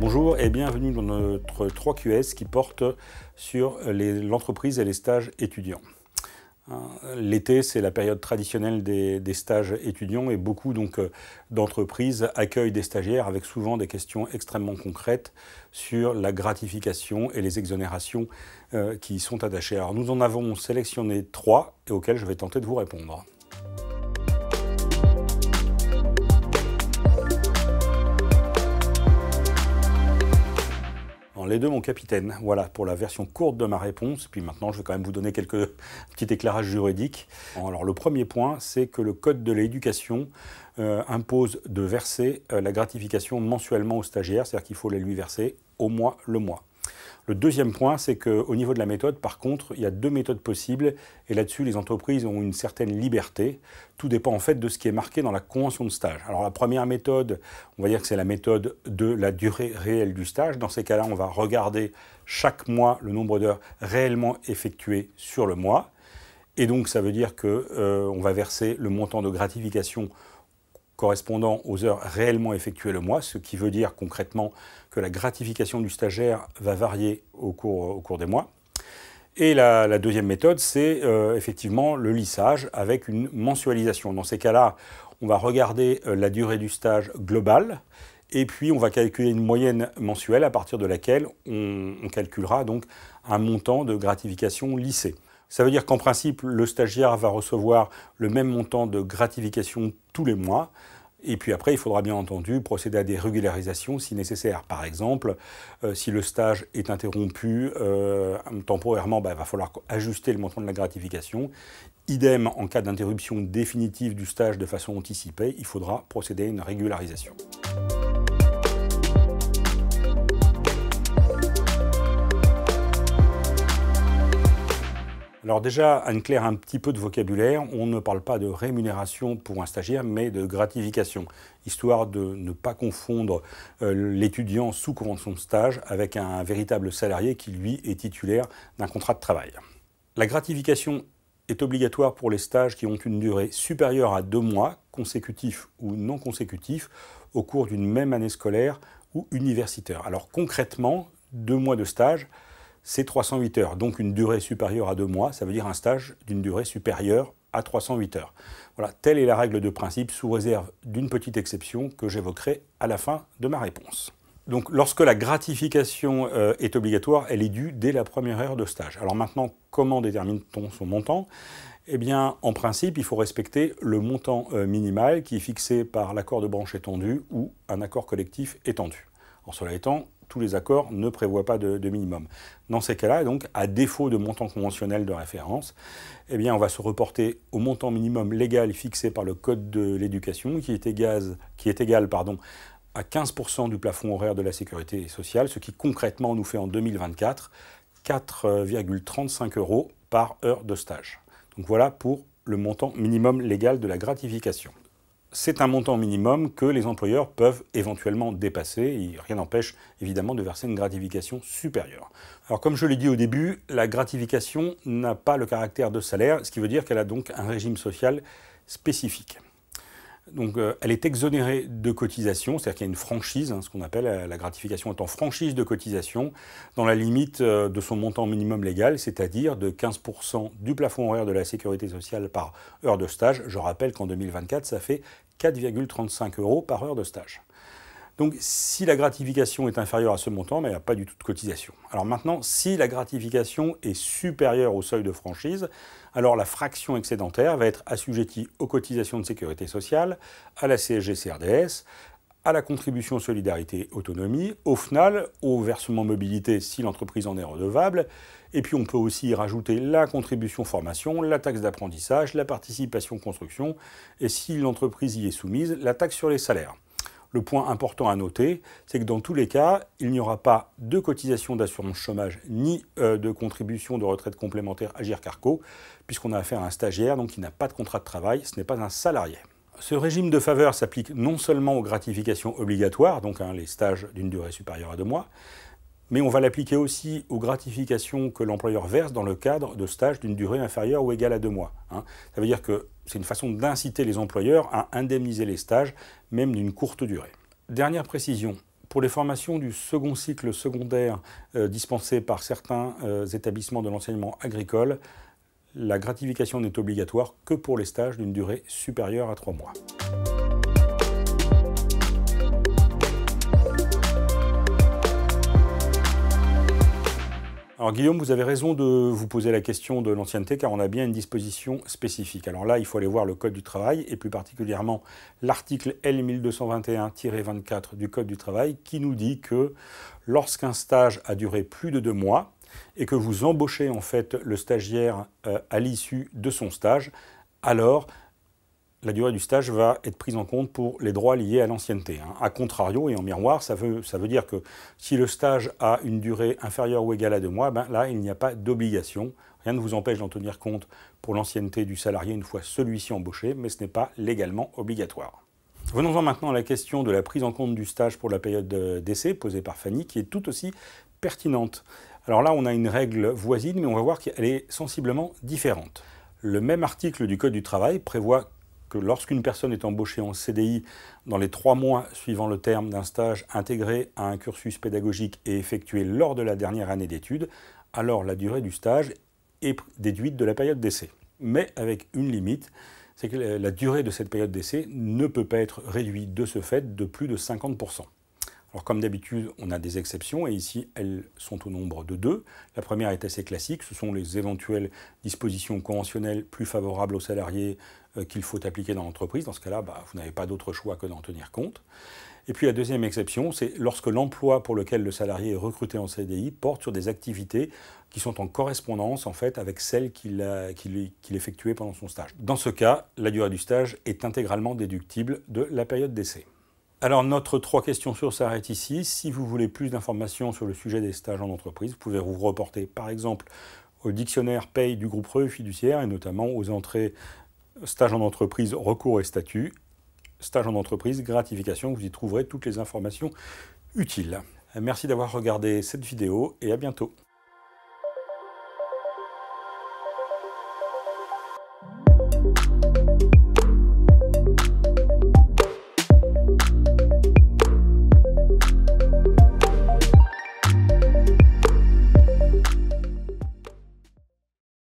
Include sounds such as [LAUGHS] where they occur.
Bonjour et bienvenue dans notre 3QS qui porte sur l'entreprise et les stages étudiants. Hein, l'été, c'est la période traditionnelle des, stages étudiants et beaucoup donc euh, d'entreprises accueillent des stagiaires avec souvent des questions extrêmement concrètes sur la gratification et les exonérations euh, qui y sont attachées. Alors nous en avons sélectionné trois et auxquelles je vais tenter de vous répondre. les mon capitaine. Voilà pour la version courte de ma réponse. Puis maintenant, je vais quand même vous donner quelques [LAUGHS] petits éclairages juridiques. Alors, le premier point, c'est que le Code de l'éducation euh, impose de verser euh, la gratification mensuellement aux stagiaires, c'est-à-dire qu'il faut les lui verser au mois le mois. Le deuxième point, c'est qu'au niveau de la méthode, par contre, il y a deux méthodes possibles et là-dessus, les entreprises ont une certaine liberté. Tout dépend en fait de ce qui est marqué dans la convention de stage. Alors la première méthode, on va dire que c'est la méthode de la durée réelle du stage. Dans ces cas-là, on va regarder chaque mois le nombre d'heures réellement effectuées sur le mois. Et donc ça veut dire qu'on euh, va verser le montant de gratification correspondant aux heures réellement effectuées le mois, ce qui veut dire concrètement que la gratification du stagiaire va varier au cours, des mois. Et la, deuxième méthode, c'est euh, effectivement le lissage avec une mensualisation. Dans ces cas-là, on va regarder euh, la durée du stage globale et puis on va calculer une moyenne mensuelle à partir de laquelle on, on calculera donc un montant de gratification lissé. Ça veut dire qu'en principe, le stagiaire va recevoir le même montant de gratification tous les mois. Et puis après, il faudra bien entendu procéder à des régularisations si nécessaire. Par exemple, euh, si le stage est interrompu euh, temporairement, il bah, va falloir ajuster le montant de la gratification. Idem, en cas d'interruption définitive du stage de façon anticipée, il faudra procéder à une régularisation. Alors déjà, Anne-Claire, un petit peu de vocabulaire. On ne parle pas de rémunération pour un stagiaire, mais de gratification, histoire de ne pas confondre euh, l'étudiant sous courant de stage avec un véritable salarié qui, lui, est titulaire d'un contrat de travail. La gratification est obligatoire pour les stages qui ont une durée supérieure à deux mois, consécutifs ou non consécutifs, au cours d'une même année scolaire ou universitaire. Alors concrètement, deux mois de stage, c'est 308 heures, donc une durée supérieure à deux mois, ça veut dire un stage d'une durée supérieure à 308 heures. Voilà, telle est la règle de principe, sous réserve d'une petite exception que j'évoquerai à la fin de ma réponse. Donc lorsque la gratification euh, est obligatoire, elle est due dès la première heure de stage. Alors maintenant, comment détermine-t-on son montant Eh bien, en principe, il faut respecter le montant euh, minimal qui est fixé par l'accord de branche étendu ou un accord collectif étendu. En cela étant, tous les accords ne prévoient pas de, minimum. Dans ces cas-là, donc, à défaut de montant conventionnel de référence, eh bien, on va se reporter au montant minimum légal fixé par le Code de l'éducation, qui est égal, pardon, à 15% du plafond horaire de la sécurité sociale, ce qui concrètement nous fait en 2024 4,35 euros par heure de stage. Donc voilà pour le montant minimum légal de la gratification c'est un montant minimum que les employeurs peuvent éventuellement dépasser. Et rien n'empêche évidemment de verser une gratification supérieure. Alors comme je l'ai dit au début, la gratification n'a pas le caractère de salaire, ce qui veut dire qu'elle a donc un régime social spécifique. Donc, euh, elle est exonérée de cotisation, c'est-à-dire qu'il y a une franchise, hein, ce qu'on appelle euh, la gratification étant franchise de cotisation, dans la limite euh, de son montant minimum légal, c'est-à-dire de 15% du plafond horaire de la sécurité sociale par heure de stage. Je rappelle qu'en 2024, ça fait 4,35 euros par heure de stage. Donc si la gratification est inférieure à ce montant, mais il n'y a pas du tout de cotisation. Alors maintenant, si la gratification est supérieure au seuil de franchise, alors la fraction excédentaire va être assujettie aux cotisations de sécurité sociale, à la CSG-CRDS, à la contribution solidarité autonomie, au FNAL, au versement mobilité si l'entreprise en est redevable, et puis on peut aussi y rajouter la contribution formation, la taxe d'apprentissage, la participation construction, et si l'entreprise y est soumise, la taxe sur les salaires. Le point important à noter, c'est que dans tous les cas, il n'y aura pas de cotisation d'assurance chômage ni euh, de contribution de retraite complémentaire Agir Carco, puisqu'on a affaire à un stagiaire, donc il n'a pas de contrat de travail, ce n'est pas un salarié. Ce régime de faveur s'applique non seulement aux gratifications obligatoires, donc hein, les stages d'une durée supérieure à deux mois, mais on va l'appliquer aussi aux gratifications que l'employeur verse dans le cadre de stages d'une durée inférieure ou égale à deux mois. Hein. Ça veut dire que c'est une façon d'inciter les employeurs à indemniser les stages, même d'une courte durée. Dernière précision, pour les formations du second cycle secondaire euh, dispensées par certains euh, établissements de l'enseignement agricole, la gratification n'est obligatoire que pour les stages d'une durée supérieure à trois mois. Alors Guillaume, vous avez raison de vous poser la question de l'ancienneté car on a bien une disposition spécifique. Alors là, il faut aller voir le Code du travail et plus particulièrement l'article L1221-24 du Code du travail qui nous dit que lorsqu'un stage a duré plus de deux mois et que vous embauchez en fait le stagiaire euh, à l'issue de son stage, alors la durée du stage va être prise en compte pour les droits liés à l'ancienneté. Hein. A contrario et en miroir, ça veut, ça veut, dire que si le stage a une durée inférieure ou égale à deux mois, ben là, il n'y a pas d'obligation. Rien ne vous empêche d'en tenir compte pour l'ancienneté du salarié une fois celui-ci embauché, mais ce n'est pas légalement obligatoire. Venons-en maintenant à la question de la prise en compte du stage pour la période euh, d'essai posée par Fanny, qui est tout aussi pertinente. Alors là, on a une règle voisine, mais on va voir qu'elle est sensiblement différente. Le même article du Code du travail prévoit lorsqu'une personne est embauchée en CDI dans les trois mois suivant le terme d'un stage intégré à un cursus pédagogique et effectué lors de la dernière année d'études, alors la durée du stage est déduite de la période d'essai. Mais avec une limite, c'est que la durée de cette période d'essai ne peut pas être réduite de ce fait de plus de 50%. Alors comme d'habitude, on a des exceptions et ici, elles sont au nombre de deux. La première est assez classique, ce sont les éventuelles dispositions conventionnelles plus favorables aux salariés euh, qu'il faut appliquer dans l'entreprise. Dans ce cas-là, bah, vous n'avez pas d'autre choix que d'en tenir compte. Et puis la deuxième exception, c'est lorsque l'emploi pour lequel le salarié est recruté en CDI porte sur des activités qui sont en correspondance en fait avec celles qu'il effectuait pendant son stage. Dans ce cas, la durée du stage est intégralement déductible de la période d'essai. Alors notre trois questions sur s'arrête ici. Si vous voulez plus d'informations sur le sujet des stages en entreprise, vous pouvez vous reporter par exemple au dictionnaire paye du groupe Reu, fiduciaire et notamment aux entrées stage en entreprise, recours et statut, stage en entreprise, gratification, vous y trouverez toutes les informations utiles. Merci d'avoir regardé cette vidéo et à bientôt.